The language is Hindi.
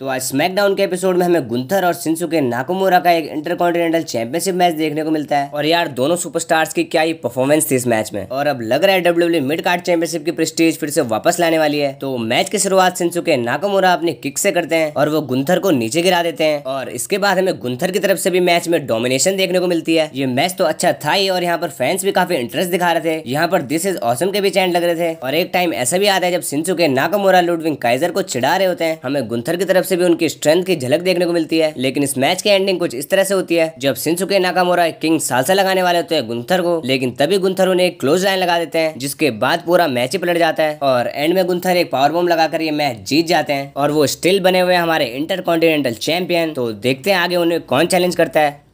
तो आज स्मैकडाउन के एपिसोड में हमें गुंथर और सिंसु के नाकोमोरा का एक इंटरकॉन्टिनेंटल चैंपियनशिप मैच देखने को मिलता है और यार दोनों सुपरस्टार्स की क्या ही परफॉर्मेंस थी इस मैच में और अब लग रहा है डब्ल्यू मिड कार्ड चैंपियनशिप की प्रेस्टीज फिर से वापस लाने वाली है तो मैच की शुरुआत सिंसु के नाकोमोरा अपने किक से करते हैं और वो गुंथर को नीचे गिरा देते हैं और इसके बाद हमें गुंथर की तरफ से भी मैच में डोमिनेशन देखने को मिलती है ये मैच तो अच्छा था ही और यहाँ पर फैंस भी काफी इंटरेस्ट दिखा रहे थे यहाँ पर दिस इज ऑसम के भी चैन लग रहे थे और एक टाइम ऐसा भी आता है जब सिंसु के नाकोमोरा लुडविंग काइजर को चिड़ा रहे होते हैं हमें गुंथर की तरफ से भी उनकी स्ट्रेंथ की झलक देखने को मिलती है लेकिन इस मैच की एंडिंग कुछ इस तरह से होती है जब सिंसुके है किंग सालसा लगाने वाले होते हैं गुंथर को लेकिन तभी गुंथर उन्हें क्लोज लाइन लगा देते हैं जिसके बाद पूरा मैच ही पलट जाता है और एंड में गुंथर एक पावर बॉम्ब लगाकर ये मैच जीत जाते हैं और वो स्टिल बने हुए हमारे इंटर कॉन्टिनेंटल चैंपियन तो देखते हैं आगे उन्हें कौन चैलेंज करता है